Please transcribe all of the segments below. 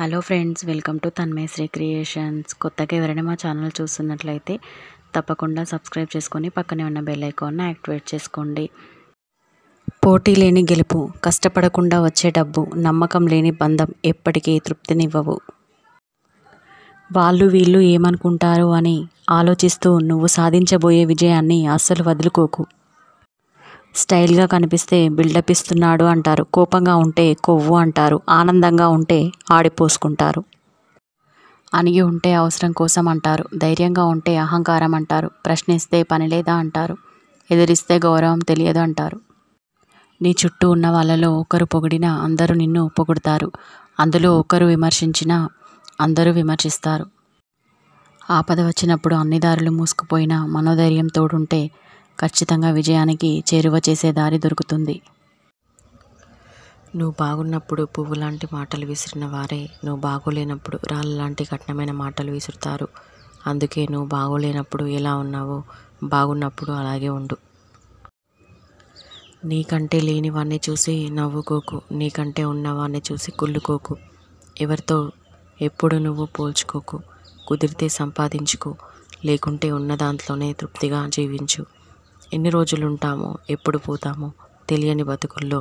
hello friends welcome to Tanmaya Sri creations కొత్తగా ఎవరైనా మా ఛానల్ చూస్తున్నట్లయితే తప్పకుండా సబ్స్క్రైబ్ చేసుకొని పక్కనే ఉన్న బెల్ ఐకాన్ని యాక్టివేట్ చేసుకోండి పోటీ లేని గెలుపు కష్టపడకుండా వచ్చే డబ్బు నమ్మకం లేని బంధం ఎప్పటికీ తృప్తినివ్వవు వాళ్ళు వీళ్ళు ఏమనుకుంటారు అని ఆలోచిస్తూ నువ్వు సాధించబోయే విజయాన్ని అస్సలు వదులుకోకు స్టైల్గా కనిపిస్తే బిల్డప్ ఇస్తున్నాడు అంటారు కోపంగా ఉంటే కొవ్వు అంటారు ఆనందంగా ఉంటే ఆడిపోసుకుంటారు అణిగి ఉంటే అవసరం కోసం అంటారు ధైర్యంగా ఉంటే అహంకారం అంటారు ప్రశ్నిస్తే పనిలేదా అంటారు ఎదిరిస్తే గౌరవం తెలియదు అంటారు నీ చుట్టూ ఉన్న వాళ్ళలో ఒకరు పొగిడినా అందరూ నిన్ను పొగుడతారు అందులో ఒకరు విమర్శించినా అందరూ విమర్శిస్తారు ఆపద వచ్చినప్పుడు అన్ని దారులు మూసుకుపోయినా మనోధైర్యం తోడుంటే ఖచ్చితంగా విజయానికి చేరువ చేసే దారి దొరుకుతుంది నువ్వు బాగున్నప్పుడు పువ్వు లాంటి మాటలు విసిరిన వారే నువ్వు బాగోలేనప్పుడు రాళ్ళ లాంటి కఠినమైన మాటలు విసురుతారు అందుకే నువ్వు బాగోలేనప్పుడు ఎలా ఉన్నావో బాగున్నప్పుడు అలాగే ఉండు నీకంటే లేనివాన్ని చూసి నవ్వుకోకు నీకంటే ఉన్నవాన్ని చూసి కుళ్ళుకోకు ఎవరితో ఎప్పుడు నువ్వు పోల్చుకోకు కుదిరితే సంపాదించుకో లేకుంటే ఉన్న దాంట్లోనే తృప్తిగా జీవించు ఎన్ని రోజులు ఉంటామో ఎప్పుడు పోతామో తెలియని బతుకుల్లో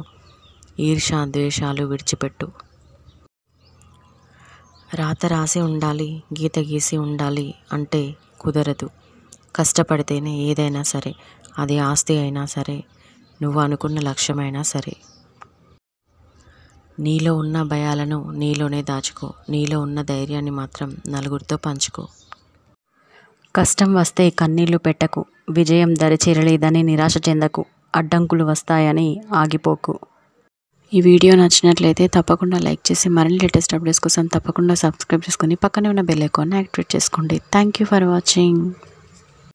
ఈర్ష ద్వేషాలు విడిచిపెట్టు రాత రాసి ఉండాలి గీత గీసి ఉండాలి అంటే కుదరదు కష్టపడితేనే ఏదైనా సరే అది ఆస్తి అయినా సరే నువ్వు అనుకున్న లక్ష్యమైనా సరే నీలో ఉన్న భయాలను నీలోనే దాచుకో నీలో ఉన్న ధైర్యాన్ని మాత్రం నలుగురితో పంచుకో కష్టం వస్తే కన్నీళ్లు పెట్టకు విజయం దరిచేరలేదని నిరాశ చెందకు అడ్డంకులు వస్తాయని ఆగిపోకు ఈ వీడియో నచ్చినట్లయితే తప్పకుండా లైక్ చేసి మరిన్ని లేటెస్ట్ అప్డేట్స్ కోసం తప్పకుండా సబ్స్క్రైబ్ చేసుకుని పక్కనే ఉన్న బెల్ ఐకాన్ యాక్టివేట్ చేసుకోండి థ్యాంక్ యూ ఫర్ వాచింగ్